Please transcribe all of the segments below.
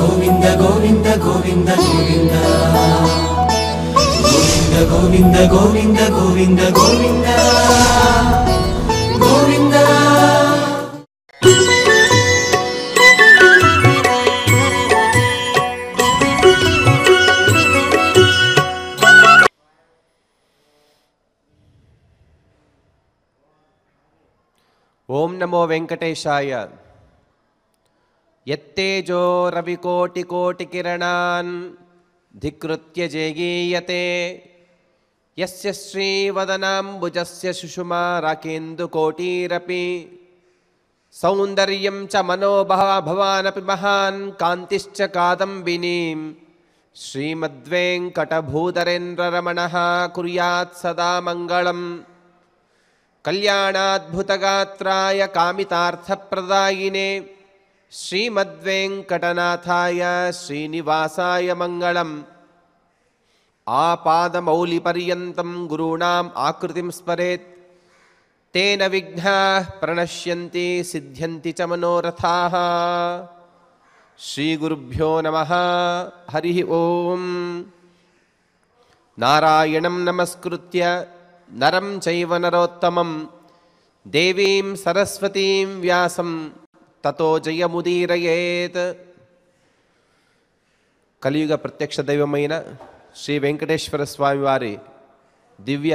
கோவிந்த கோவிந்த கோவிந்த கோவிந்த கோவிந்த கோவிந்த கோவிந்த கோவிந்த கோவிந்த கோவிந்த ஓம் நமோ வெங்கடேஷாய यत्तेजो धिकृत्य जेगीयते यस्य श्रीवदनाम्बुजस्य राकेन्दुकोटीरपि सौन्दर्यं च भवानपि महान् कान्तिश्च कादम्बिनीं श्रीमद्वेङ्कटभूधरेन्द्ररमणः सदा मङ्गलम् कल्याणाद्भुतगात्राय कामितार्थप्रदायिने श्रीमद्वेङ्कटनाथाय श्रीनिवासाय मङ्गलम् आपादमौलिपर्यन्तं गुरूणाम् आकृतिं स्मरेत् तेन विघ्नाः प्रणश्यन्ति सिद्ध्यन्ति च मनोरथाः श्रीगुरुभ्यो नमः हरिः ॐ नारायणं नमस्कृत्य नरं चैव नरोत्तमं देवीं सरस्वतीं व्यासम् తతో జయముదీరయేత్ కలియుగ ప్రత్యక్ష దైవమైన శ్రీ వెంకటేశ్వర స్వామి వారి దివ్య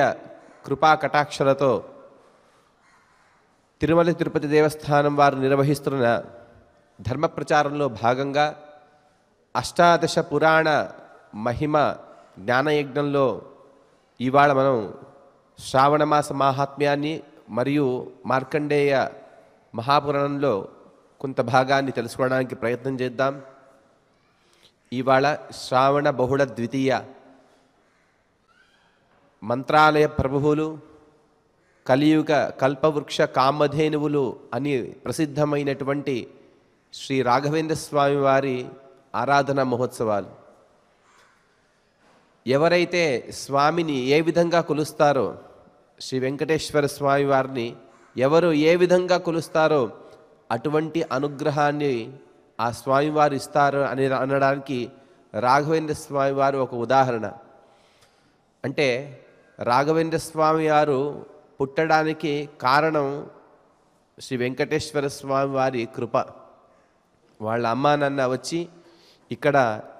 కృపా కటాక్షలతో తిరుమల తిరుపతి దేవస్థానం వారు నిర్వహిస్తున్న ధర్మ ప్రచారంలో భాగంగా అష్టాదశ పురాణ మహిమ జ్ఞానయజ్ఞంలో ఇవాళ మనం శ్రావణమాస మాహాత్మ్యాన్ని మరియు మార్కండేయ మహాపురాణంలో కొంత భాగాన్ని తెలుసుకోవడానికి ప్రయత్నం చేద్దాం ఇవాళ శ్రావణ బహుళ ద్వితీయ మంత్రాలయ ప్రభువులు కలియుగ కల్పవృక్ష కామధేనువులు అని ప్రసిద్ధమైనటువంటి శ్రీ రాఘవేంద్ర స్వామి వారి ఆరాధన మహోత్సవాలు ఎవరైతే స్వామిని ఏ విధంగా కొలుస్తారో శ్రీ వెంకటేశ్వర స్వామి వారిని ఎవరు ఏ విధంగా కొలుస్తారో అటువంటి అనుగ్రహాన్ని ఆ స్వామివారు ఇస్తారు అని అనడానికి రాఘవేంద్ర స్వామి వారు ఒక ఉదాహరణ అంటే రాఘవేంద్ర స్వామి వారు పుట్టడానికి కారణం శ్రీ వెంకటేశ్వర స్వామి వారి కృప వాళ్ళ అమ్మ నాన్న వచ్చి ఇక్కడ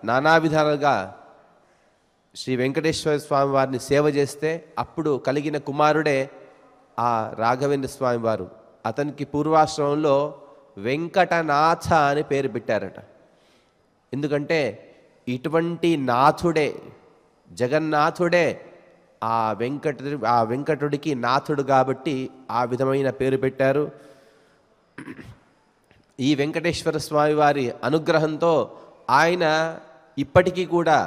నానా విధాలుగా శ్రీ వెంకటేశ్వర స్వామి వారిని సేవ చేస్తే అప్పుడు కలిగిన కుమారుడే ఆ రాఘవేంద్ర స్వామి వారు అతనికి పూర్వాశ్రమంలో వెంకటనాథ అని పేరు పెట్టారట ఎందుకంటే ఇటువంటి నాథుడే జగన్నాథుడే ఆ వెంకట ఆ వెంకటుడికి నాథుడు కాబట్టి ఆ విధమైన పేరు పెట్టారు ఈ వెంకటేశ్వర స్వామి వారి అనుగ్రహంతో ఆయన ఇప్పటికీ కూడా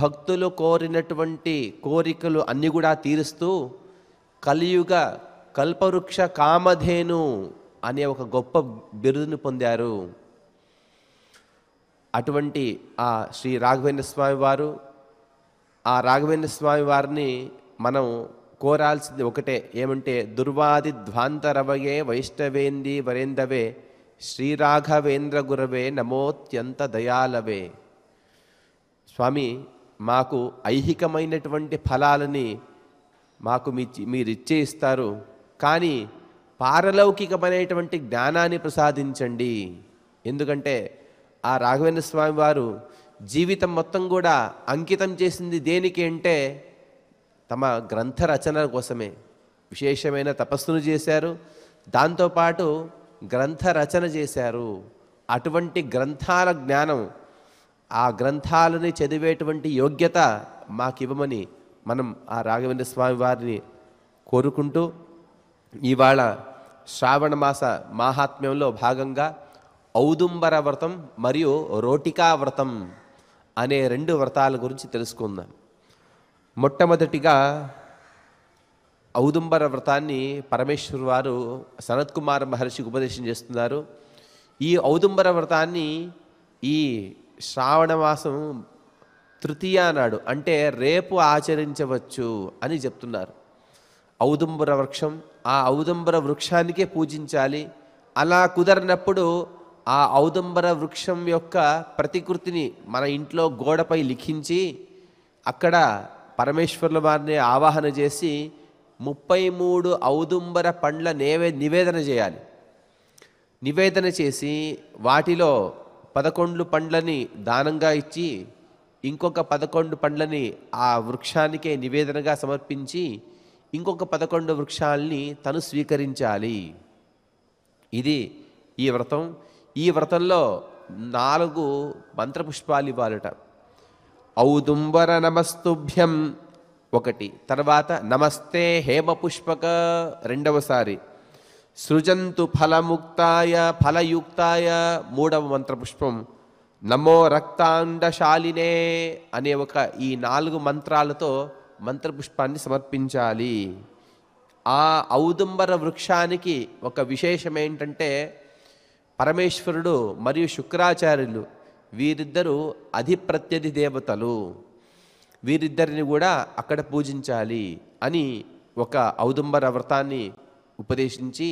భక్తులు కోరినటువంటి కోరికలు అన్నీ కూడా తీరుస్తూ కలియుగ కల్పవృక్ష కామధేను అనే ఒక గొప్ప బిరుదును పొందారు అటువంటి ఆ శ్రీ రాఘవేంద్ర స్వామి వారు ఆ రాఘవేంద్ర స్వామి వారిని మనం కోరాల్సింది ఒకటే ఏమంటే దుర్వాది ధ్వాంతరవయే వైష్ణవేంది వరేందవే శ్రీరాఘవేంద్ర గురవే నమోత్యంత దయాలవే స్వామి మాకు ఐహికమైనటువంటి ఫలాలని మాకు మీ మీరిచ్చే ఇస్తారు కానీ పారలౌకికమైనటువంటి జ్ఞానాన్ని ప్రసాదించండి ఎందుకంటే ఆ రాఘవేంద్ర స్వామి వారు జీవితం మొత్తం కూడా అంకితం చేసింది దేనికి అంటే తమ గ్రంథ రచన కోసమే విశేషమైన తపస్సును చేశారు దాంతోపాటు గ్రంథ రచన చేశారు అటువంటి గ్రంథాల జ్ఞానం ఆ గ్రంథాలని చదివేటువంటి యోగ్యత మాకివ్వమని మనం ఆ రాఘవేంద్ర స్వామి వారిని కోరుకుంటూ ఇవాళ శ్రావణ మాస మాహాత్మ్యంలో భాగంగా ఔదుంబర వ్రతం మరియు రోటికా వ్రతం అనే రెండు వ్రతాల గురించి తెలుసుకుందాం మొట్టమొదటిగా ఔదుంబర వ్రతాన్ని పరమేశ్వర్ వారు సనత్ కుమార్ మహర్షికి ఉపదేశం చేస్తున్నారు ఈ ఔదుంబర వ్రతాన్ని ఈ శ్రావణ మాసం తృతీయ నాడు అంటే రేపు ఆచరించవచ్చు అని చెప్తున్నారు ఔదుంబర వృక్షం ఆ ఔదంబర వృక్షానికే పూజించాలి అలా కుదరినప్పుడు ఆ ఔదంబర వృక్షం యొక్క ప్రతికృతిని మన ఇంట్లో గోడపై లిఖించి అక్కడ పరమేశ్వరుల వారిని ఆవాహన చేసి ముప్పై మూడు ఔదుంబర పండ్ల నేవే నివేదన చేయాలి నివేదన చేసి వాటిలో పదకొండు పండ్లని దానంగా ఇచ్చి ఇంకొక పదకొండు పండ్లని ఆ వృక్షానికే నివేదనగా సమర్పించి ఇంకొక పదకొండు వృక్షాల్ని తను స్వీకరించాలి ఇది ఈ వ్రతం ఈ వ్రతంలో నాలుగు మంత్రపుష్పాలు ఇవ్వాలట ఔదుంబర నమస్తుభ్యం ఒకటి తర్వాత నమస్తే హేమపుష్పక రెండవసారి సృజంతు ఫలముక్తాయ ఫలయుక్తాయ మూడవ మంత్రపుష్పం నమో రక్తాండశాలినే అనే ఒక ఈ నాలుగు మంత్రాలతో మంత్రపుష్పాన్ని సమర్పించాలి ఆ ఔదుంబర వృక్షానికి ఒక విశేషం ఏంటంటే పరమేశ్వరుడు మరియు శుక్రాచార్యులు వీరిద్దరూ అధిప్రత్యధి దేవతలు వీరిద్దరిని కూడా అక్కడ పూజించాలి అని ఒక ఔదుంబర వ్రతాన్ని ఉపదేశించి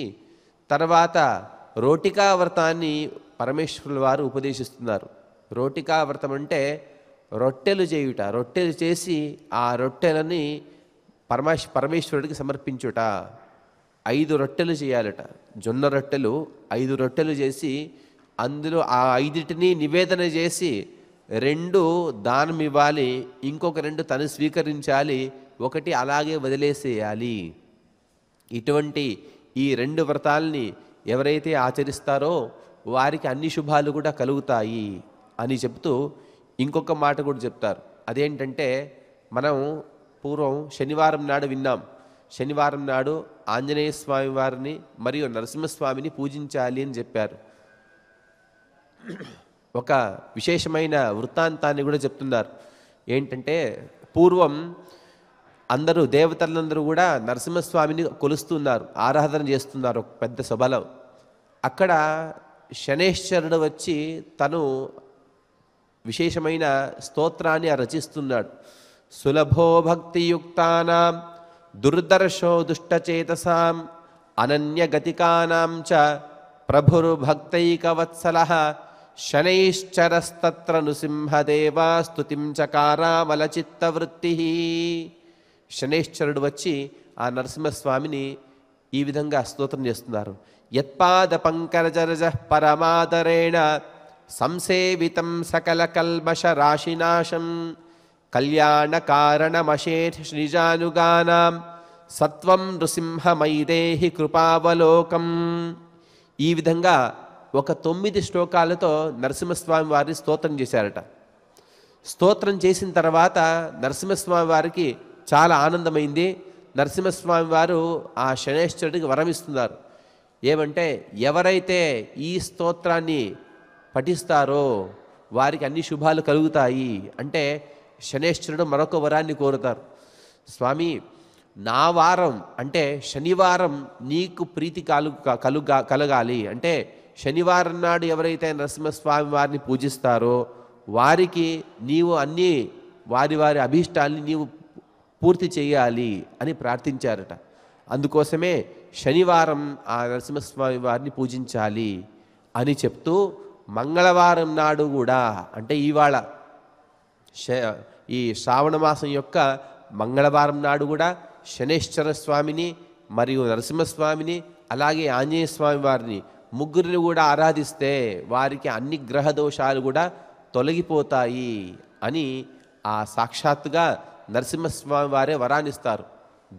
తర్వాత రోటికా వ్రతాన్ని పరమేశ్వరుల వారు ఉపదేశిస్తున్నారు రోటికా వ్రతం అంటే రొట్టెలు చేయుట రొట్టెలు చేసి ఆ రొట్టెలని పరమేశ్వ పరమేశ్వరుడికి సమర్పించుట ఐదు రొట్టెలు చేయాలట జొన్న రొట్టెలు ఐదు రొట్టెలు చేసి అందులో ఆ ఐదుటిని నివేదన చేసి రెండు దానం ఇవ్వాలి ఇంకొక రెండు తను స్వీకరించాలి ఒకటి అలాగే వదిలేసేయాలి ఇటువంటి ఈ రెండు వ్రతాలని ఎవరైతే ఆచరిస్తారో వారికి అన్ని శుభాలు కూడా కలుగుతాయి అని చెప్తూ ఇంకొక మాట కూడా చెప్తారు అదేంటంటే మనం పూర్వం శనివారం నాడు విన్నాం శనివారం నాడు ఆంజనేయ స్వామి వారిని మరియు నరసింహస్వామిని పూజించాలి అని చెప్పారు ఒక విశేషమైన వృత్తాంతాన్ని కూడా చెప్తున్నారు ఏంటంటే పూర్వం అందరూ దేవతలందరూ కూడా నరసింహస్వామిని కొలుస్తున్నారు ఆరాధన చేస్తున్నారు ఒక పెద్ద సభలో అక్కడ శనేశ్వరుడు వచ్చి తను విశేషమైన స్తోత్రాన్ని రచిస్తున్నాడు సులభో భక్తియుక్తానాం దుర్దర్శో దుష్టచేతసాం అనన్యగతికానాం చ ప్రభుర్భక్తైకవత్సల శనైశ్చరస్తత్ర నృసింహదేవా స్తుతిం చకారామలచిత్తవృత్తి శనైశ్చరుడు వచ్చి ఆ నరసింహస్వామిని ఈ విధంగా స్తోత్రం చేస్తున్నారు యత్పాద పంకరజరజ పరమాదరేణ సంసేవితం కళ్యాణ కళ్యాణకారణమశేష్ శ్రీజానుగానాం సత్వం నృసింహమైదేహి కృపావలోకం ఈ విధంగా ఒక తొమ్మిది శ్లోకాలతో నరసింహస్వామి వారిని స్తోత్రం చేశారట స్తోత్రం చేసిన తర్వాత నరసింహస్వామి వారికి చాలా ఆనందమైంది నరసింహస్వామి వారు ఆ శనేశ్వరుడికి వరమిస్తున్నారు ఏమంటే ఎవరైతే ఈ స్తోత్రాన్ని పఠిస్తారో వారికి అన్ని శుభాలు కలుగుతాయి అంటే శనేశ్వరుడు మరొక వరాన్ని కోరుతారు స్వామి నా వారం అంటే శనివారం నీకు ప్రీతి కలు కలుగా కలగాలి అంటే శనివారం నాడు ఎవరైతే నరసింహస్వామి వారిని పూజిస్తారో వారికి నీవు అన్ని వారి వారి అభీష్టాల్ని నీవు పూర్తి చేయాలి అని ప్రార్థించారట అందుకోసమే శనివారం ఆ నరసింహస్వామి వారిని పూజించాలి అని చెప్తూ మంగళవారం నాడు కూడా అంటే ఇవాళ ఈ శ్రావణ మాసం యొక్క మంగళవారం నాడు కూడా శనేశ్వర స్వామిని మరియు నరసింహస్వామిని అలాగే ఆంజనేయ స్వామి వారిని ముగ్గురిని కూడా ఆరాధిస్తే వారికి అన్ని గ్రహ దోషాలు కూడా తొలగిపోతాయి అని ఆ సాక్షాత్తుగా నరసింహస్వామి వారే వరాన్నిస్తారు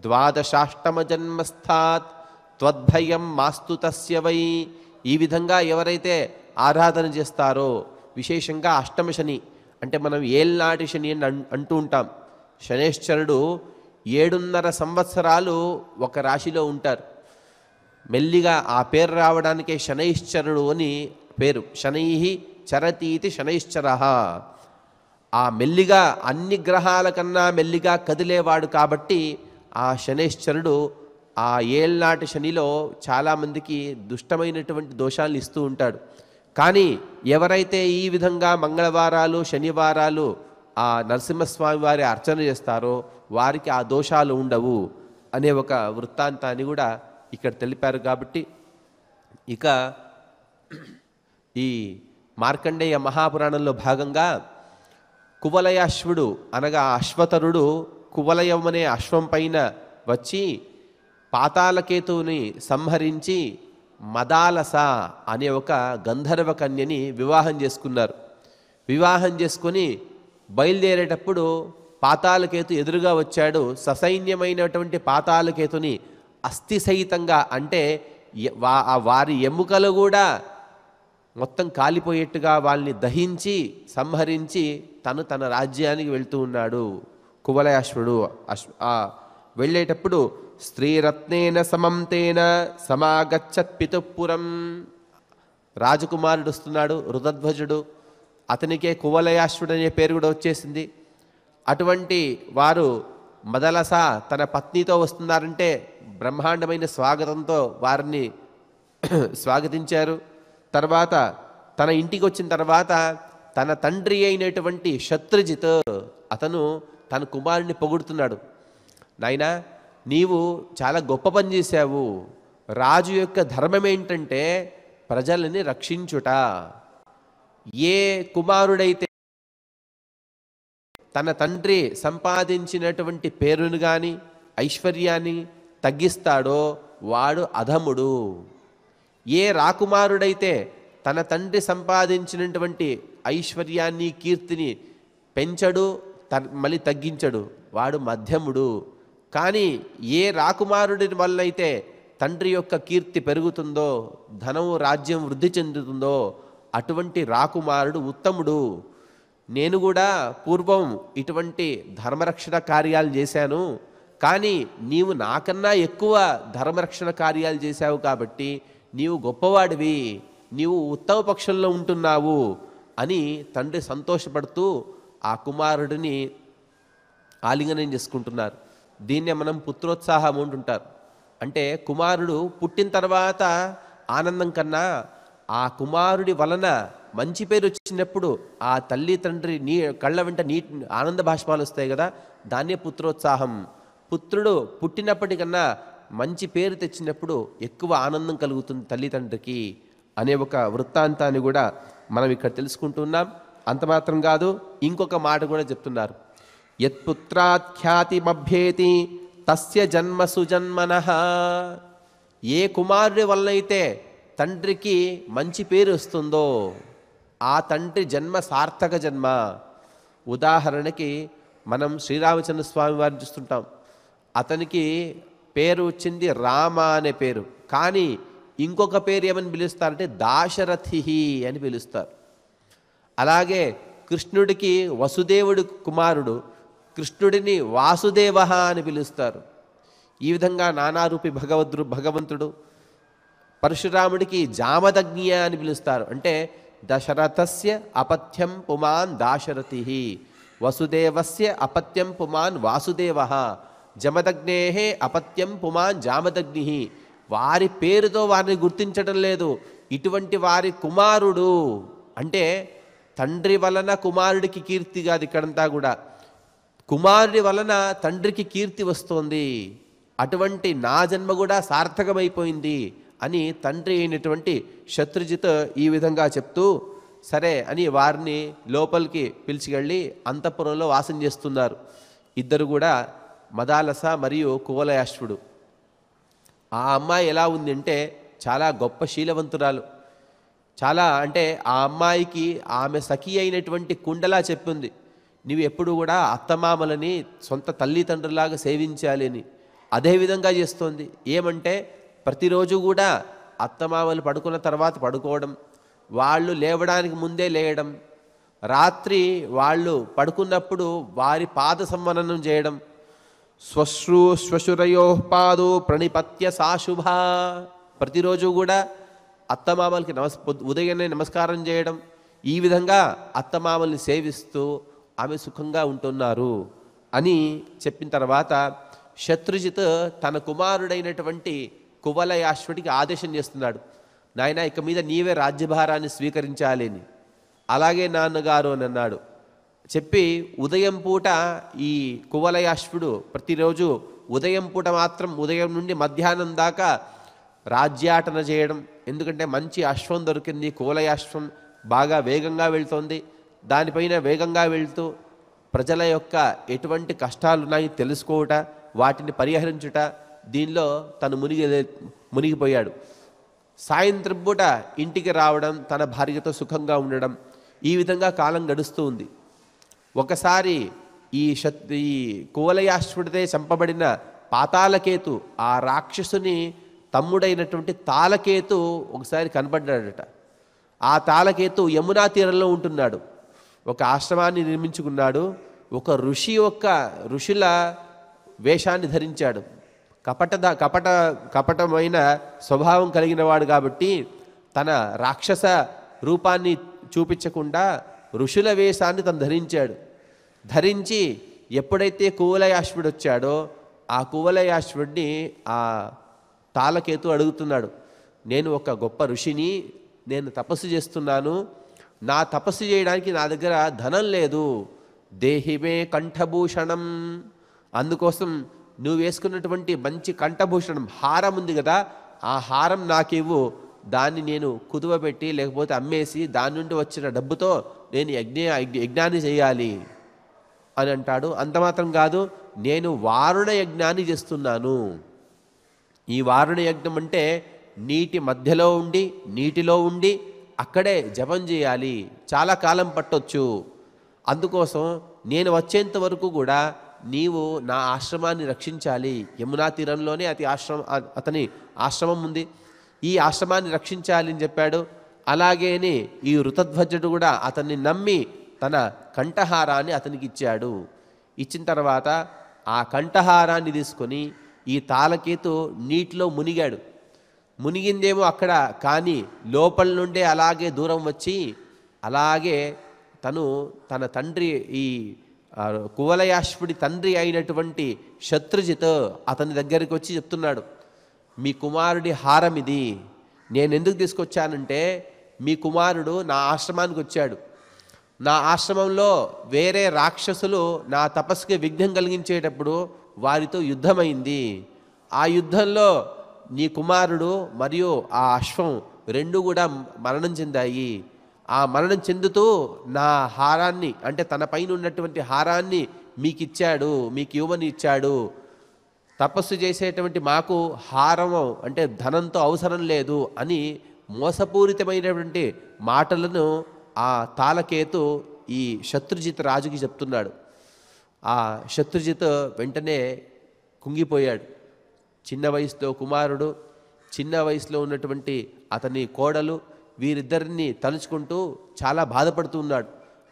ద్వాదశాష్టమ జన్మస్థాత్ త్వద్భయం మాస్తు తస్య వై ఈ విధంగా ఎవరైతే ఆరాధన చేస్తారో విశేషంగా అష్టమ శని అంటే మనం ఏళ్ళనాటి శని అని అంటూ ఉంటాం శనేశ్వరుడు ఏడున్నర సంవత్సరాలు ఒక రాశిలో ఉంటారు మెల్లిగా ఆ పేరు రావడానికే శనైశ్చరుడు అని పేరు శనై చరతీతి శనైశ్చర ఆ మెల్లిగా అన్ని గ్రహాల కన్నా మెల్లిగా కదిలేవాడు కాబట్టి ఆ శనేశ్వరుడు ఆ ఏళ్ళనాటి శనిలో చాలామందికి దుష్టమైనటువంటి దోషాలు ఇస్తూ ఉంటాడు కానీ ఎవరైతే ఈ విధంగా మంగళవారాలు శనివారాలు ఆ నరసింహస్వామి వారి అర్చన చేస్తారో వారికి ఆ దోషాలు ఉండవు అనే ఒక వృత్తాంతాన్ని కూడా ఇక్కడ తెలిపారు కాబట్టి ఇక ఈ మార్కండేయ మహాపురాణంలో భాగంగా కువలయాశ్వుడు అనగా అశ్వతరుడు కువలయం అనే అశ్వం పైన వచ్చి పాతాలకేతువుని సంహరించి మదాలస అనే ఒక గంధర్వ కన్యని వివాహం చేసుకున్నారు వివాహం చేసుకొని బయలుదేరేటప్పుడు పాతాలకేతు ఎదురుగా వచ్చాడు ససైన్యమైనటువంటి పాతాలకేతుని అస్థిసహితంగా అంటే ఆ వారి ఎముకలు కూడా మొత్తం కాలిపోయేట్టుగా వాళ్ళని దహించి సంహరించి తను తన రాజ్యానికి వెళ్తూ ఉన్నాడు కువలయాశ్వడు అశ్వ వెళ్ళేటప్పుడు స్త్రీరత్నేన సమం తేన పితుపురం రాజకుమారుడు వస్తున్నాడు రుదధ్వజుడు అతనికే కువలయాశ్వుడు అనే పేరు కూడా వచ్చేసింది అటువంటి వారు మదలస తన పత్నితో వస్తున్నారంటే బ్రహ్మాండమైన స్వాగతంతో వారిని స్వాగతించారు తర్వాత తన ఇంటికి వచ్చిన తర్వాత తన తండ్రి అయినటువంటి శత్రుజిత్ అతను తన కుమారుని పొగుడుతున్నాడు నాయనా నీవు చాలా గొప్ప పని చేశావు రాజు యొక్క ధర్మం ఏంటంటే ప్రజలని రక్షించుట ఏ కుమారుడైతే తన తండ్రి సంపాదించినటువంటి పేరును కానీ ఐశ్వర్యాన్ని తగ్గిస్తాడో వాడు అధముడు ఏ రాకుమారుడైతే తన తండ్రి సంపాదించినటువంటి ఐశ్వర్యాన్ని కీర్తిని పెంచడు మళ్ళీ తగ్గించడు వాడు మధ్యముడు కానీ ఏ రాకుమారుడి వల్ల అయితే తండ్రి యొక్క కీర్తి పెరుగుతుందో ధనము రాజ్యం వృద్ధి చెందుతుందో అటువంటి రాకుమారుడు ఉత్తముడు నేను కూడా పూర్వం ఇటువంటి ధర్మరక్షణ కార్యాలు చేశాను కానీ నీవు నాకన్నా ఎక్కువ ధర్మరక్షణ కార్యాలు చేశావు కాబట్టి నీవు గొప్పవాడివి నీవు ఉత్తమ పక్షంలో ఉంటున్నావు అని తండ్రి సంతోషపడుతూ ఆ కుమారుడిని ఆలింగనం చేసుకుంటున్నారు దీన్నే మనం పుత్రోత్సాహం ఉంటుంటారు అంటే కుమారుడు పుట్టిన తర్వాత ఆనందం కన్నా ఆ కుమారుడి వలన మంచి పేరు వచ్చినప్పుడు ఆ తల్లి తండ్రి నీ కళ్ళ వెంట నీ ఆనంద భాష్పాలు వస్తాయి కదా దాన్నే పుత్రోత్సాహం పుత్రుడు పుట్టినప్పటికన్నా మంచి పేరు తెచ్చినప్పుడు ఎక్కువ ఆనందం కలుగుతుంది తల్లిదండ్రికి అనే ఒక వృత్తాంతాన్ని కూడా మనం ఇక్కడ తెలుసుకుంటున్నాం అంత మాత్రం కాదు ఇంకొక మాట కూడా చెప్తున్నారు యత్పుత్రాఖ్యాతిమభ్యేతి తస్య జన్మ సుజన్మన ఏ కుమారుడి వల్లైతే తండ్రికి మంచి పేరు వస్తుందో ఆ తండ్రి జన్మ సార్థక జన్మ ఉదాహరణకి మనం శ్రీరామచంద్ర స్వామి వారిని చూస్తుంటాం అతనికి పేరు వచ్చింది రామ అనే పేరు కానీ ఇంకొక పేరు ఏమని పిలుస్తారంటే దాశరథి అని పిలుస్తారు అలాగే కృష్ణుడికి వసుదేవుడు కుమారుడు కృష్ణుడిని వాసుదేవ అని పిలుస్తారు ఈ విధంగా నానారూపి భగవద్రు భగవంతుడు పరశురాముడికి జామదగ్ఞ అని పిలుస్తారు అంటే దశరథస్య అపథ్యం పుమాన్ దాశరథి వసుదేవస్య అపత్యం పుమాన్ వాసుదేవ జమదగ్నే అపత్యం పుమాన్ జామదగ్ని వారి పేరుతో వారిని గుర్తించడం లేదు ఇటువంటి వారి కుమారుడు అంటే తండ్రి వలన కుమారుడికి కీర్తి కాదు ఇక్కడంతా కూడా కుమారుడి వలన తండ్రికి కీర్తి వస్తోంది అటువంటి నా జన్మ కూడా సార్థకమైపోయింది అని తండ్రి అయినటువంటి శత్రుజిత్ ఈ విధంగా చెప్తూ సరే అని వారిని లోపలికి పిలిచికెళ్ళి అంతఃపురంలో వాసం చేస్తున్నారు ఇద్దరు కూడా మదాలస మరియు కువలయాశ్వుడు ఆ అమ్మాయి ఎలా ఉంది అంటే చాలా గొప్ప శీలవంతురాలు చాలా అంటే ఆ అమ్మాయికి ఆమె సఖీ అయినటువంటి కుండలా చెప్పింది నీవు ఎప్పుడు కూడా అత్తమామలని సొంత తల్లిదండ్రులాగా సేవించాలి అని అదేవిధంగా చేస్తోంది ఏమంటే ప్రతిరోజు కూడా అత్తమామలు పడుకున్న తర్వాత పడుకోవడం వాళ్ళు లేవడానికి ముందే లేయడం రాత్రి వాళ్ళు పడుకున్నప్పుడు వారి పాద సంవనం చేయడం స్వశ్రు పాదు ప్రణిపత్య సాశుభ ప్రతిరోజు కూడా అత్తమామలకి నమస్ ఉదయనే నమస్కారం చేయడం ఈ విధంగా అత్తమామల్ని సేవిస్తూ ఆమె సుఖంగా ఉంటున్నారు అని చెప్పిన తర్వాత శత్రుజిత్ తన కుమారుడైనటువంటి కువలయాశ్వడికి ఆదేశం చేస్తున్నాడు నాయన ఇక మీద నీవే రాజ్యభారాన్ని స్వీకరించాలి అని అలాగే నాన్నగారు అని అన్నాడు చెప్పి ఉదయం పూట ఈ కువలయాశ్వడు ప్రతిరోజు ఉదయం పూట మాత్రం ఉదయం నుండి మధ్యాహ్నం దాకా రాజ్యాటన చేయడం ఎందుకంటే మంచి అశ్వం దొరికింది కువలయాశ్వం బాగా వేగంగా వెళ్తోంది దానిపైన వేగంగా వెళ్తూ ప్రజల యొక్క ఎటువంటి కష్టాలున్నాయి తెలుసుకోవట వాటిని పరిహరించుట దీనిలో తను మునిగి మునిగిపోయాడు సాయంత్రం పూట ఇంటికి రావడం తన భార్యతో సుఖంగా ఉండడం ఈ విధంగా కాలం గడుస్తూ ఉంది ఒకసారి ఈ శత్ ఈ కువలయాశ్వుడితే చంపబడిన పాతాలకేతు ఆ రాక్షసుని తమ్ముడైనటువంటి తాలకేతు ఒకసారి కనబడ్డాడట ఆ తాలకేతు యమునా తీరంలో ఉంటున్నాడు ఒక ఆశ్రమాన్ని నిర్మించుకున్నాడు ఒక ఋషి యొక్క ఋషుల వేషాన్ని ధరించాడు కపటద కపట కపటమైన స్వభావం కలిగిన వాడు కాబట్టి తన రాక్షస రూపాన్ని చూపించకుండా ఋషుల వేషాన్ని తను ధరించాడు ధరించి ఎప్పుడైతే కువలయాశ్వుడు వచ్చాడో ఆ కువలయాశ్వుడిని ఆ తాళకేతు అడుగుతున్నాడు నేను ఒక గొప్ప ఋషిని నేను తపస్సు చేస్తున్నాను నా తపస్సు చేయడానికి నా దగ్గర ధనం లేదు దేహిమే కంఠభూషణం అందుకోసం నువ్వు వేసుకున్నటువంటి మంచి కంఠభూషణం హారం ఉంది కదా ఆ హారం నాకివ్వు దాన్ని నేను కుదువబెట్టి లేకపోతే అమ్మేసి దాని నుండి వచ్చిన డబ్బుతో నేను యజ్ఞ యజ్ఞాన్ని చేయాలి అని అంటాడు అంతమాత్రం కాదు నేను వారుణ యజ్ఞాన్ని చేస్తున్నాను ఈ వారుణ యజ్ఞం అంటే నీటి మధ్యలో ఉండి నీటిలో ఉండి అక్కడే జపం చేయాలి చాలా కాలం పట్టొచ్చు అందుకోసం నేను వచ్చేంత వరకు కూడా నీవు నా ఆశ్రమాన్ని రక్షించాలి యమునా తీరంలోనే అతి ఆశ్రమ అతని ఆశ్రమం ఉంది ఈ ఆశ్రమాన్ని రక్షించాలి అని చెప్పాడు అలాగేని ఈ ఋతధ్వజుడు కూడా అతన్ని నమ్మి తన కంఠహారాన్ని అతనికి ఇచ్చాడు ఇచ్చిన తర్వాత ఆ కంఠహారాన్ని తీసుకొని ఈ తాలకేతు నీటిలో మునిగాడు మునిగిందేమో అక్కడ కానీ లోపల నుండే అలాగే దూరం వచ్చి అలాగే తను తన తండ్రి ఈ కువలయాష్పుడి తండ్రి అయినటువంటి శత్రుజితో అతని దగ్గరికి వచ్చి చెప్తున్నాడు మీ కుమారుడి హారం ఇది నేను ఎందుకు తీసుకొచ్చానంటే మీ కుమారుడు నా ఆశ్రమానికి వచ్చాడు నా ఆశ్రమంలో వేరే రాక్షసులు నా తపస్సుకి విఘ్నం కలిగించేటప్పుడు వారితో యుద్ధమైంది ఆ యుద్ధంలో నీ కుమారుడు మరియు ఆ అశ్వం రెండు కూడా మరణం చెందాయి ఆ మరణం చెందుతూ నా హారాన్ని అంటే తన పైన ఉన్నటువంటి హారాన్ని మీకు ఇచ్చాడు మీకు యువని ఇచ్చాడు తపస్సు చేసేటువంటి మాకు హారం అంటే ధనంతో అవసరం లేదు అని మోసపూరితమైనటువంటి మాటలను ఆ తాలకేతు ఈ శత్రుజిత్ రాజుకి చెప్తున్నాడు ఆ శత్రుజిత్ వెంటనే కుంగిపోయాడు చిన్న వయసులో కుమారుడు చిన్న వయసులో ఉన్నటువంటి అతని కోడలు వీరిద్దరిని తలుచుకుంటూ చాలా బాధపడుతూ ఉన్నాడు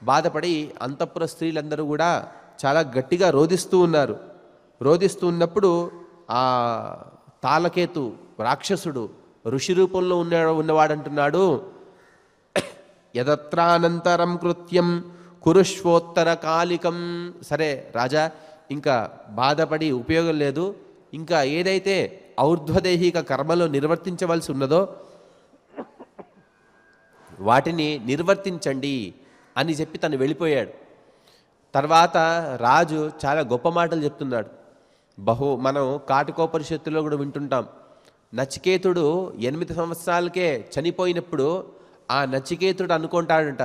బాధపడి అంతఃపుర స్త్రీలందరూ కూడా చాలా గట్టిగా రోధిస్తూ ఉన్నారు రోధిస్తూ ఉన్నప్పుడు ఆ తాలకేతు రాక్షసుడు ఋషి రూపంలో ఉన్న ఉన్నవాడంటున్నాడు యదత్రానంతరం కృత్యం కురుష్వోత్తర కాలికం సరే రాజా ఇంకా బాధపడి ఉపయోగం లేదు ఇంకా ఏదైతే ఔర్ధ్వదేహిక కర్మలో నిర్వర్తించవలసి ఉన్నదో వాటిని నిర్వర్తించండి అని చెప్పి తను వెళ్ళిపోయాడు తర్వాత రాజు చాలా గొప్ప మాటలు చెప్తున్నాడు బహు మనం కాటుకోపరిషత్తులో కూడా వింటుంటాం నచికేతుడు ఎనిమిది సంవత్సరాలకే చనిపోయినప్పుడు ఆ నచికేతుడు అనుకుంటాడంట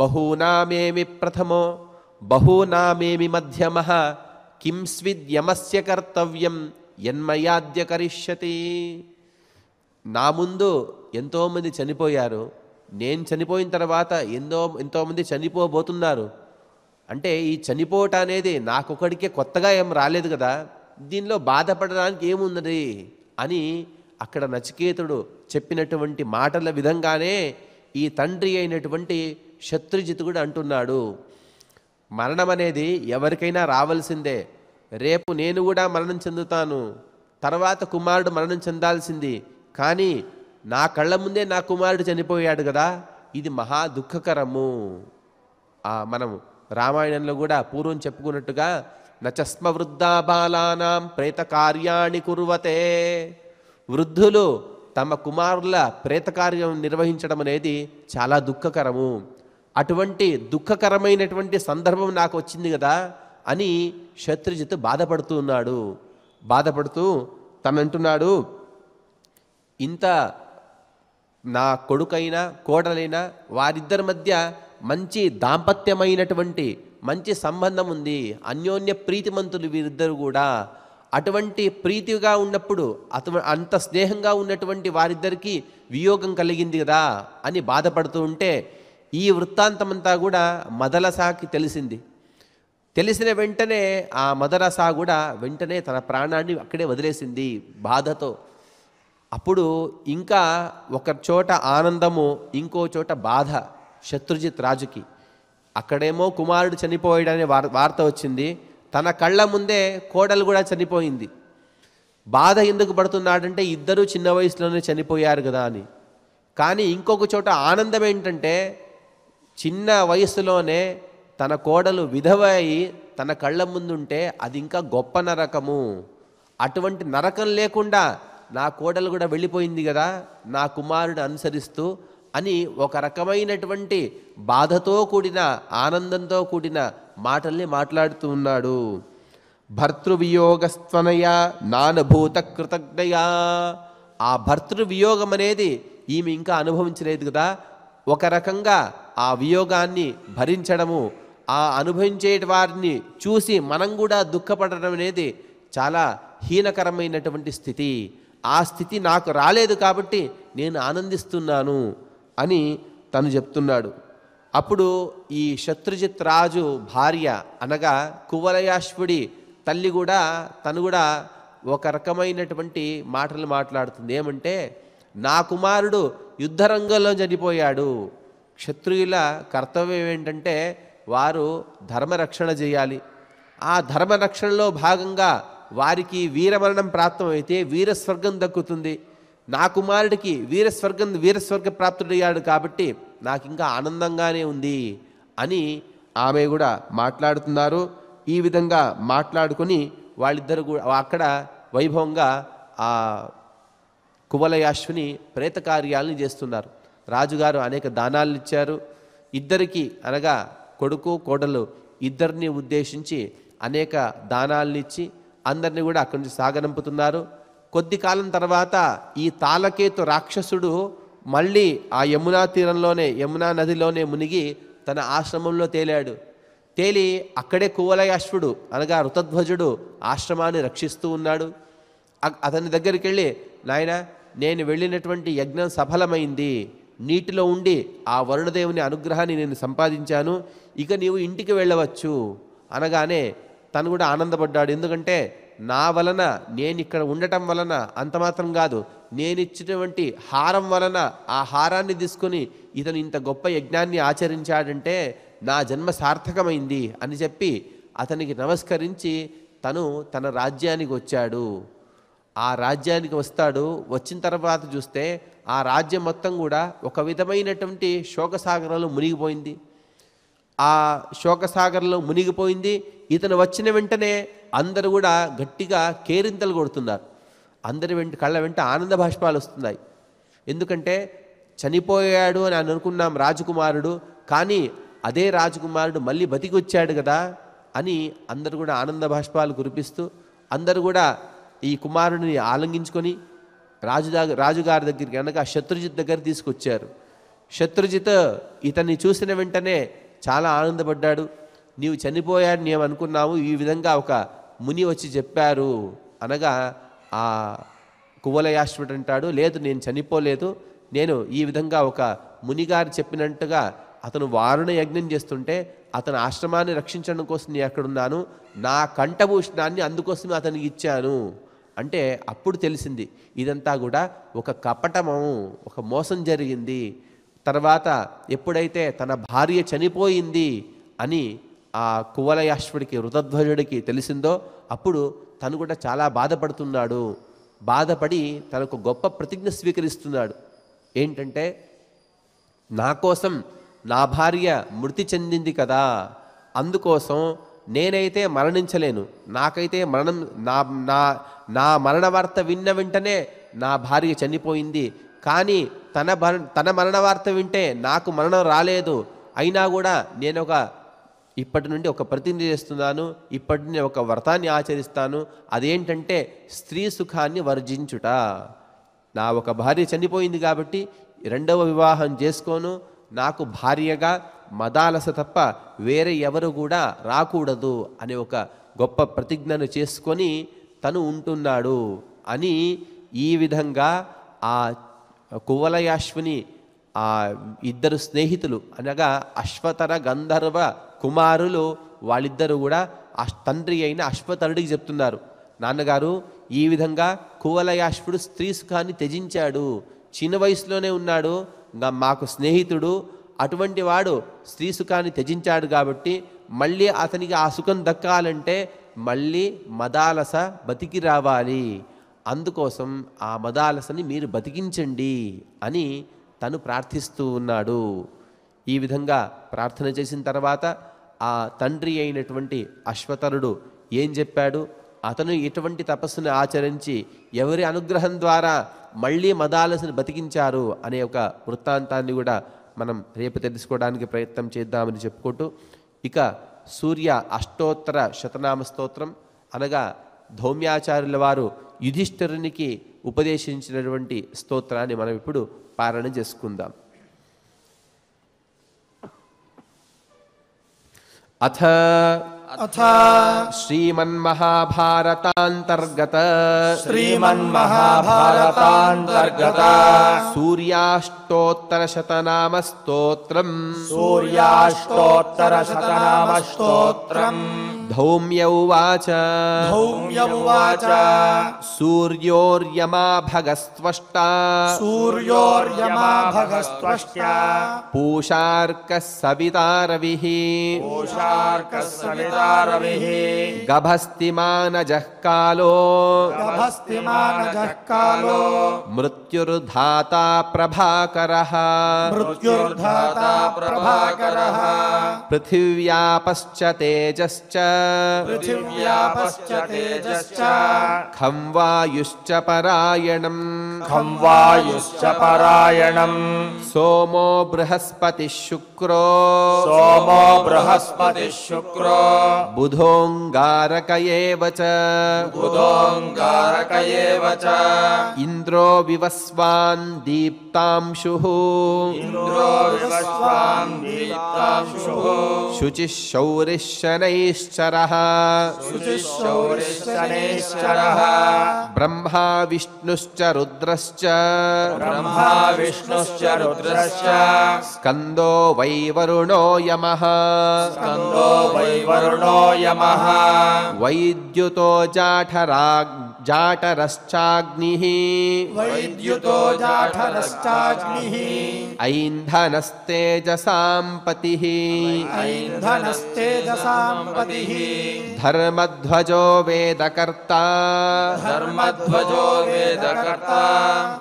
బహునామేమి ప్రథమో బహునామేమి మధ్యమ కిం స్విద్యమస్య కర్తవ్యం యన్మయాద్య కరిష్యతి నా ముందు ఎంతోమంది చనిపోయారు నేను చనిపోయిన తర్వాత ఎంతో ఎంతోమంది చనిపోబోతున్నారు అంటే ఈ చనిపోవటం అనేది నాకొకడికే కొత్తగా ఏం రాలేదు కదా దీనిలో బాధపడడానికి ఏమున్నది అని అక్కడ నచికేతుడు చెప్పినటువంటి మాటల విధంగానే ఈ తండ్రి అయినటువంటి శత్రుజిత్ కూడా అంటున్నాడు మరణం అనేది ఎవరికైనా రావాల్సిందే రేపు నేను కూడా మరణం చెందుతాను తర్వాత కుమారుడు మరణం చెందాల్సింది కానీ నా కళ్ళ ముందే నా కుమారుడు చనిపోయాడు కదా ఇది మహా దుఃఖకరము మనం రామాయణంలో కూడా పూర్వం చెప్పుకున్నట్టుగా నచస్మ వృద్ధా బాలానాం ప్రేత కార్యాన్ని కురువతే వృద్ధులు తమ కుమారుల ప్రేతకార్యం నిర్వహించడం అనేది చాలా దుఃఖకరము అటువంటి దుఃఖకరమైనటువంటి సందర్భం నాకు వచ్చింది కదా అని శత్రుజిత్ బాధపడుతూ ఉన్నాడు బాధపడుతూ తనంటున్నాడు ఇంత నా కొడుకైనా కోడలైనా వారిద్దరి మధ్య మంచి దాంపత్యమైనటువంటి మంచి సంబంధం ఉంది అన్యోన్య ప్రీతిమంతులు వీరిద్దరు కూడా అటువంటి ప్రీతిగా ఉన్నప్పుడు అత అంత స్నేహంగా ఉన్నటువంటి వారిద్దరికీ వియోగం కలిగింది కదా అని బాధపడుతూ ఉంటే ఈ వృత్తాంతమంతా కూడా మదలసాకి తెలిసింది తెలిసిన వెంటనే ఆ మదరసా కూడా వెంటనే తన ప్రాణాన్ని అక్కడే వదిలేసింది బాధతో అప్పుడు ఇంకా ఒక చోట ఆనందము ఇంకో చోట బాధ శత్రుజిత్ రాజుకి అక్కడేమో కుమారుడు చనిపోయాడనే వార్త వచ్చింది తన కళ్ళ ముందే కోడలు కూడా చనిపోయింది బాధ ఎందుకు పడుతున్నాడంటే ఇద్దరూ చిన్న వయసులోనే చనిపోయారు కదా అని కానీ ఇంకొక చోట ఆనందం ఏంటంటే చిన్న వయసులోనే తన కోడలు విధవ తన కళ్ళ ముందుంటే అది ఇంకా గొప్ప నరకము అటువంటి నరకం లేకుండా నా కోడలు కూడా వెళ్ళిపోయింది కదా నా కుమారుడు అనుసరిస్తూ అని ఒక రకమైనటువంటి బాధతో కూడిన ఆనందంతో కూడిన మాటల్ని మాట్లాడుతూ ఉన్నాడు భర్తృవియోగస్త్వనయ నానుభూత కృతజ్ఞయా ఆ భర్తృవియోగం అనేది ఈమె ఇంకా అనుభవించలేదు కదా ఒక రకంగా ఆ వియోగాన్ని భరించడము ఆ అనుభవించే వారిని చూసి మనం కూడా దుఃఖపడడం అనేది చాలా హీనకరమైనటువంటి స్థితి ఆ స్థితి నాకు రాలేదు కాబట్టి నేను ఆనందిస్తున్నాను అని తను చెప్తున్నాడు అప్పుడు ఈ శత్రుజిత్ రాజు భార్య అనగా కువలయాశ్వడి తల్లి కూడా తను కూడా ఒక రకమైనటువంటి మాటలు మాట్లాడుతుంది ఏమంటే నా కుమారుడు యుద్ధరంగంలో చనిపోయాడు క్షత్రియుల కర్తవ్యం ఏంటంటే వారు ధర్మరక్షణ చేయాలి ఆ ధర్మరక్షణలో భాగంగా వారికి వీరమరణం ప్రాప్తమైతే వీరస్వర్గం దక్కుతుంది నా కుమారుడికి వీరస్వర్గం వీరస్వర్గ ప్రాప్తుడయ్యాడు కాబట్టి నాకు ఇంకా ఆనందంగానే ఉంది అని ఆమె కూడా మాట్లాడుతున్నారు ఈ విధంగా మాట్లాడుకుని వాళ్ళిద్దరు కూడా అక్కడ వైభవంగా ఆ కువలయాశ్విని ప్రేత కార్యాలను చేస్తున్నారు రాజుగారు అనేక దానాలు ఇచ్చారు ఇద్దరికి అనగా కొడుకు కోడలు ఇద్దరిని ఉద్దేశించి అనేక దానాలను ఇచ్చి అందరినీ కూడా అక్కడి నుంచి సాగనంపుతున్నారు కొద్ది కాలం తర్వాత ఈ తాలకేతు రాక్షసుడు మళ్ళీ ఆ యమునా తీరంలోనే యమునా నదిలోనే మునిగి తన ఆశ్రమంలో తేలాడు తేలి అక్కడే కువలయాశ్వుడు అనగా ఋతధ్వజుడు ఆశ్రమాన్ని రక్షిస్తూ ఉన్నాడు అతని దగ్గరికి వెళ్ళి నాయన నేను వెళ్ళినటువంటి యజ్ఞం సఫలమైంది నీటిలో ఉండి ఆ వరుణదేవుని అనుగ్రహాన్ని నేను సంపాదించాను ఇక నీవు ఇంటికి వెళ్ళవచ్చు అనగానే తను కూడా ఆనందపడ్డాడు ఎందుకంటే నా వలన నేను ఇక్కడ ఉండటం వలన అంతమాత్రం కాదు నేను ఇచ్చినటువంటి హారం వలన ఆ హారాన్ని తీసుకుని ఇతను ఇంత గొప్ప యజ్ఞాన్ని ఆచరించాడంటే నా జన్మ సార్థకమైంది అని చెప్పి అతనికి నమస్కరించి తను తన రాజ్యానికి వచ్చాడు ఆ రాజ్యానికి వస్తాడు వచ్చిన తర్వాత చూస్తే ఆ రాజ్యం మొత్తం కూడా ఒక విధమైనటువంటి శోకసాగరంలో మునిగిపోయింది ఆ శోకసాగరంలో మునిగిపోయింది ఇతను వచ్చిన వెంటనే అందరూ కూడా గట్టిగా కేరింతలు కొడుతున్నారు అందరి వెంట కళ్ళ వెంట ఆనంద భాష్పాలు వస్తున్నాయి ఎందుకంటే చనిపోయాడు అని అనుకున్నాం రాజకుమారుడు కానీ అదే రాజకుమారుడు మళ్ళీ బతికొచ్చాడు కదా అని అందరు కూడా ఆనంద భాష్పాలు కురిపిస్తూ అందరు కూడా ఈ కుమారుడిని ఆలంగించుకొని రాజు రాజుగారి దగ్గరికి అనగా శత్రుజిత్ దగ్గర తీసుకొచ్చారు శత్రుజిత్ ఇతన్ని చూసిన వెంటనే చాలా ఆనందపడ్డాడు నీవు నేను అనుకున్నాము ఈ విధంగా ఒక ముని వచ్చి చెప్పారు అనగా ఆ కువలయాశ్వడు అంటాడు లేదు నేను చనిపోలేదు నేను ఈ విధంగా ఒక మునిగారు చెప్పినట్టుగా అతను వారుణ యజ్ఞం చేస్తుంటే అతను ఆశ్రమాన్ని రక్షించడం కోసం నేను ఎక్కడున్నాను నా కంఠభూషణాన్ని అందుకోసమే అతనికి ఇచ్చాను అంటే అప్పుడు తెలిసింది ఇదంతా కూడా ఒక కపటము ఒక మోసం జరిగింది తర్వాత ఎప్పుడైతే తన భార్య చనిపోయింది అని ఆ కువలయాశ్వడికి రుతధ్వజుడికి తెలిసిందో అప్పుడు తను కూడా చాలా బాధపడుతున్నాడు బాధపడి తనకు గొప్ప ప్రతిజ్ఞ స్వీకరిస్తున్నాడు ఏంటంటే నా కోసం నా భార్య మృతి చెందింది కదా అందుకోసం నేనైతే మరణించలేను నాకైతే మరణం నా నా నా మరణ వార్త విన్న వెంటనే నా భార్య చనిపోయింది కానీ తన తన మరణ వార్త వింటే నాకు మరణం రాలేదు అయినా కూడా నేను ఒక ఇప్పటి నుండి ఒక ప్రతినిధి చేస్తున్నాను ఇప్పటి నుండి ఒక వ్రతాన్ని ఆచరిస్తాను అదేంటంటే స్త్రీ సుఖాన్ని వర్జించుట నా ఒక భార్య చనిపోయింది కాబట్టి రెండవ వివాహం చేసుకోను నాకు భార్యగా మదాలస తప్ప వేరే ఎవరు కూడా రాకూడదు అనే ఒక గొప్ప ప్రతిజ్ఞను చేసుకొని తను ఉంటున్నాడు అని ఈ విధంగా ఆ కువలయాశ్విని ఆ ఇద్దరు స్నేహితులు అనగా అశ్వతర గంధర్వ కుమారులు వాళ్ళిద్దరూ కూడా తండ్రి అయిన అశ్వతరుడికి చెప్తున్నారు నాన్నగారు ఈ విధంగా కువలయాశ్వుడు స్త్రీ సుఖాన్ని త్యజించాడు చిన్న వయసులోనే ఉన్నాడు మాకు స్నేహితుడు అటువంటి వాడు స్త్రీ సుఖాన్ని త్యజించాడు కాబట్టి మళ్ళీ అతనికి ఆ సుఖం దక్కాలంటే మళ్ళీ మదాలస బతికి రావాలి అందుకోసం ఆ మదాలసని మీరు బతికించండి అని తను ప్రార్థిస్తూ ఉన్నాడు ఈ విధంగా ప్రార్థన చేసిన తర్వాత ఆ తండ్రి అయినటువంటి అశ్వతరుడు ఏం చెప్పాడు అతను ఎటువంటి తపస్సును ఆచరించి ఎవరి అనుగ్రహం ద్వారా మళ్ళీ మదాలసని బతికించారు అనే ఒక వృత్తాంతాన్ని కూడా మనం రేపు తెలుసుకోవడానికి ప్రయత్నం చేద్దామని చెప్పుకుంటూ ఇక సూర్య అష్టోత్తర శతనామ స్తోత్రం అనగా ధౌమ్యాచార్యుల వారు యుధిష్ఠరునికి ఉపదేశించినటువంటి స్తోత్రాన్ని మనం ఇప్పుడు పారణ చేసుకుందాం అథ अथ श्रीमन्महाभारतान्तर्गत श्रीमन्महाभारतान्तर्गत सूर्याष्टोत्तरशतनामस्तोत्रम् सूर्याष्टोत्तरशतनामस्तोत्रम् धौम्य धौम्यौवाच सूर्योर्यमा भगस्त्वष्टा सूर्योर्यमा भगस्त्वष्टा पूषार्कः सवितारविः पूषार्कः सविता रविः गभस्तिमानजः कालो कालो मृत्युर्धाता प्रभाकरः मृत्युर्धाता प्रभाकरः पृथिव्यापश्च तेजश्च पृथिव्यापश्च तेजश्च खं वायुश्च परायणम् खं वायुश्च परायणम् सोमो बृहस्पतिः शुक्रो सोमो बृहस्पतिः शुक्रो बुधोंगारक एव इंद्रो बुधोऽङ्गारक एव च इन्द्रो विवस्वान् ब्रह्मा विष्णुश्च रुद्रश्च ब्रह्मा विष्णुश्च रुद्रश्च स्कंदो वै वरुणो यमः स्कंदो वै वरुणो वैद्युतो जाठराग् जाटरश्चाग्निः वैद्युतो ऐन्धनस्तेजसाम्पतिः ऐन्धनस्तेजसाम् धर्मध्वजो वेदकर्ता धर्मध्वजो वेदकर्ता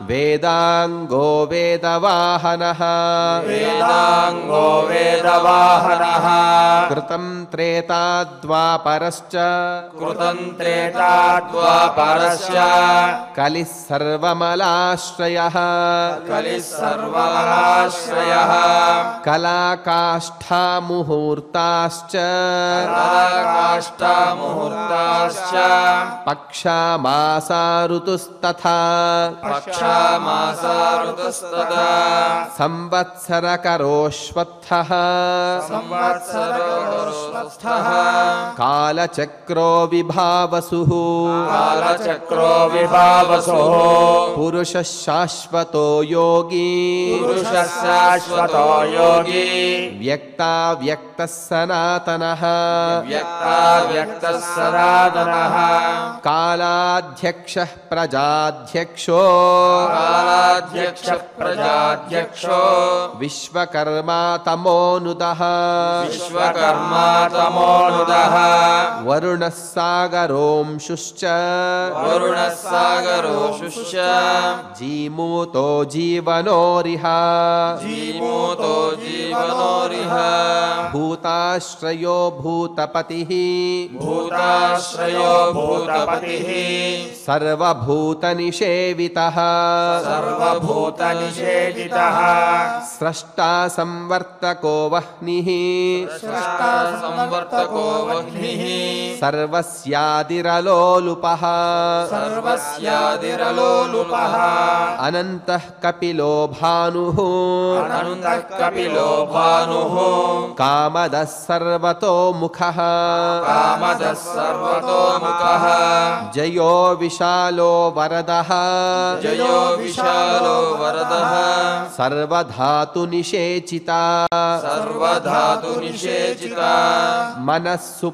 वेदाङ्गो वेदवाहनः कृतम् त्रेताद्वापरश्च कृतम् त्रेताद्वापर कलिः सर्वमलाश्रयः कलिः सर्वमलाश्रयः कलाकाष्ठा मुहूर्ताश्च पक्षा मासा ऋतुस्तथा पक्षामासा ऋतुस्तथा संवत्सर करोश्वत्थः संवत्सर्वस्थः कालचक्रो विभावसुः चक्रो विभावसो पुरुष शाश्वत योगी पुरुष शाश्वत योगी व्यक्ता व्यक्त सनातन व्यक्ता व्यक्त सनातन कालाध्यक्ष प्रजाध्यक्षो कालाध्यक्ष प्रजाध्यक्षो विश्वकर्मा तमोनुद विश्वकर्मा तमोनुद वरुण सागरोंशुश्च गरुणः जीमूतो जीवनोरिह जीमूतो जीवनोरिह भूताश्रयो भूतपतिः भूताश्रयो भूतपतिः सर्वभूतनिषेवितः सर्वभूतनिषेवितः स्रष्टा संवर्तको वह्निः स्रष्टा संवर्तको वह्निः सर्वस्यादिरलोलुपः सर्वस्यादिरलोलुपः अनन्तः कपिलो भानुः अनन्तः कपिलो का मुखः कामदः सर्वतो मुखः जयो विशालो वरदः जयो विशालो वरदः सर्वधातु निषेचिता सर्वधातु निषेचिता मनःसु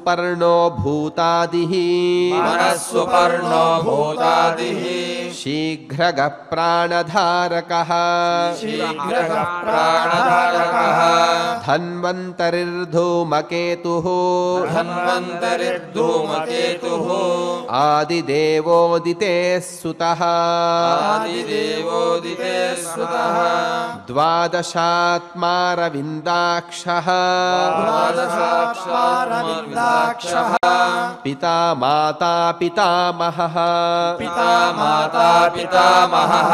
भूतादिः मनः भूतादिः शीघ्रग प्राणधारकः शीघ्र प्राणधारकः धन्वन्तरे धूमकेतुः धन्वन्तरिर्धूमकेतुः आदिदेवोदिते सुतःदिते सुतः द्वादशात्मा द्वादशात्मारविन्दाक्षः पिता पितामहः पिता मातापितामहः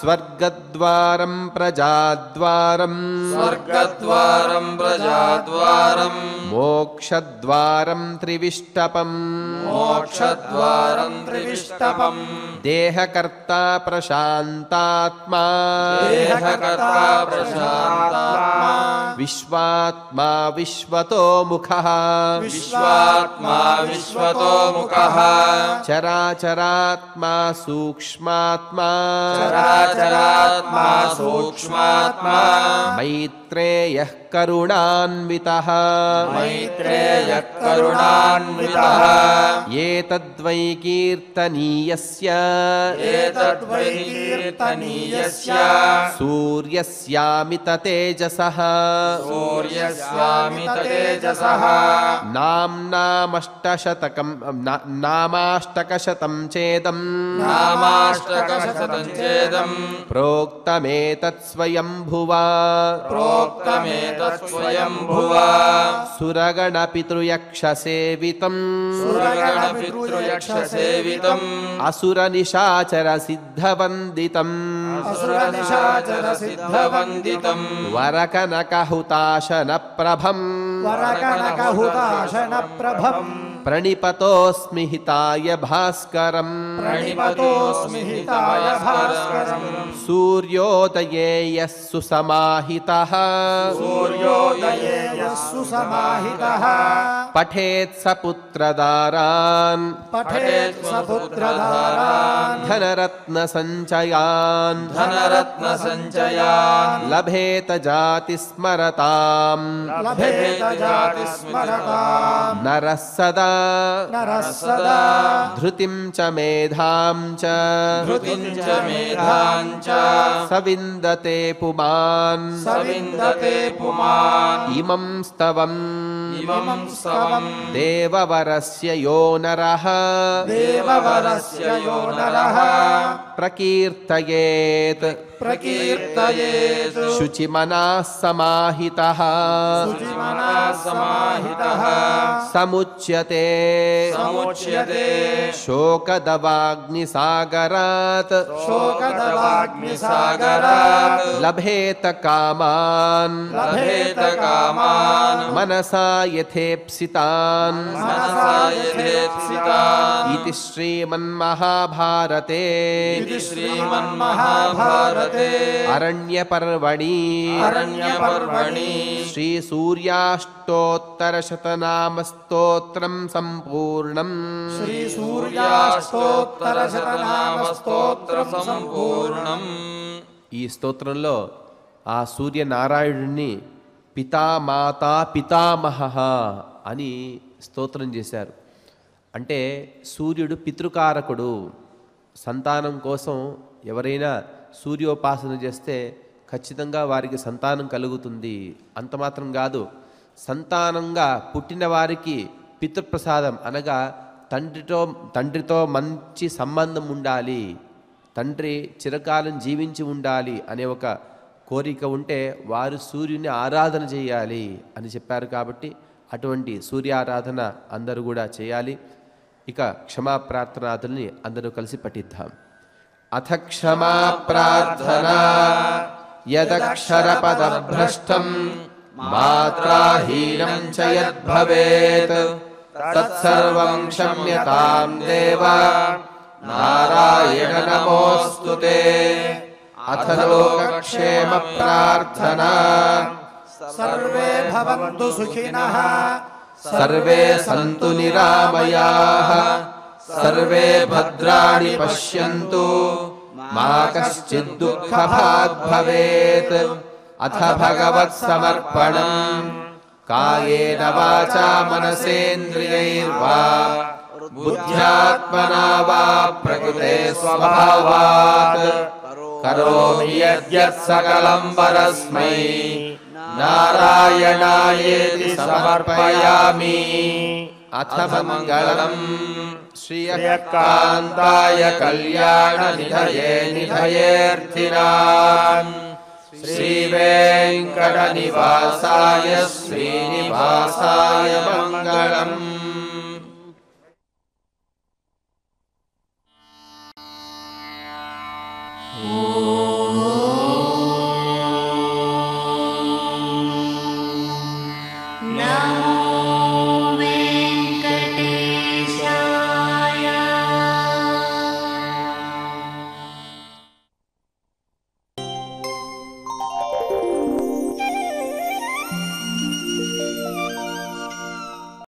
स्वर्गद्वारं प्रजाद्वारं स्वर्गद्वारं प्रजा मोक्षद्वारम् मोक्षद्वारं त्रिविष्टपम् मोक्षद्वारं त्रिविष्टपम् देहकर्ता प्रशान्तात्मा देहकर्ता प्रशान्तात्मा विश्वात्मा विश्वतोमुखः विश्वात्मा विश्वतोमुखः चराचरात्मा सूक्ष्मात्मा चराचरात्मा सूक्ष्मात्मा मयि मैत्रेयः करुणान्वितः मैत्रेयः करुणान्वितः एतद्वै कीर्तनीयस्य सूर्यस्यामिततेजसः सूर्यस्यामिततेजसः नाम्नामष्टशतकं नामाष्टकशतं चेदम् नामाष्टकशतं चेदम् चेदम् स्वयम्भुवा क्तमेतत् स्वयम्भुव सुरगणपितृयक्षसेवितम् सुरगणपितृयक्षसेवितम् असुरनिशाचर सिद्धवन्दितम् असुरनिचर सिद्धवन्दितम् वरकनकहुताशनप्रभम् हिताय भास्करम् प्रणिपतोऽस्मिहिताय सूर्योदये यः सुसमाहितः सूर्योदये सु पठेत् स पुत्रदारान् पुत्र धनरत्नसञ्चयान् धनरत्नसञ्चया लभेत जाति स्मरताम् नरः सदा धृतिं च मेधां च धृतिं च मेधां च सविन्दते पुमान् सविन्दते पुमान् इमं स्तवम् देववरस्य यो नरः देववरस्य प्रकीर्तयेत् प्रकीर्तयेत् शुचिमनः समाहितः शुचिमनः समाहितः समुच्यते समुच्यते शोकदवाग्निसागरात् शोकदवाग्निसागरात् लभेत कामान् लभेत कामान् मनसा यथेप्सितान् मनसा यथेप्सितान् इति श्रीमन्महाभारते శ్రీమన్మహాభారతే అరణ్య పర్వణి అరణ్య పర్వణి శ్రీ సూర్యాష్టోత్తరశతనామ స్తోత్రం సంపూర్ణం శ్రీ సూర్యాష్టోత్తరశతనామ స్తోత్రం సంపూర్ణం ఈ స్తోత్రంలో ఆ సూర్య నారాయణుణ్ణి పితామాత పితామహ అని స్తోత్రం చేశారు అంటే సూర్యుడు పితృకారకుడు సంతానం కోసం ఎవరైనా సూర్యోపాసన చేస్తే ఖచ్చితంగా వారికి సంతానం కలుగుతుంది అంత మాత్రం కాదు సంతానంగా పుట్టిన వారికి పితృప్రసాదం అనగా తండ్రితో తండ్రితో మంచి సంబంధం ఉండాలి తండ్రి చిరకాలం జీవించి ఉండాలి అనే ఒక కోరిక ఉంటే వారు సూర్యుని ఆరాధన చేయాలి అని చెప్పారు కాబట్టి అటువంటి సూర్యారాధన అందరూ కూడా చేయాలి क्षमा प्रार्थना प्रार्थनादल् अलसि पठिद्धा अथ क्षमा प्रार्थना यदक्षरपदभ्रष्टम्भवेत् तत्सर्वं क्षम्यताम् देव नारायण नमोऽस्तु अथ लोक क्षेम प्रार्थना सर्वे सन्तु निरामयाः सर्वे भद्राणि पश्यन्तु मा कश्चिद् दुःखभाग्भवेत् अथ भगवत्समर्पणम् कायेन वाचा मनसेन्द्रियैर्वा बुद्ध्यात्मना वा प्रकृते स्वभावात् करोमि यद्यत् परस्मै नारायणायेति समर्पयामि अथ मङ्गलम् श्रीयकान्ताय कल्याणनिधये निधयेतिनाम् श्रीवेङ्कटनिवासाय श्रीनिवासाय मङ्गलम्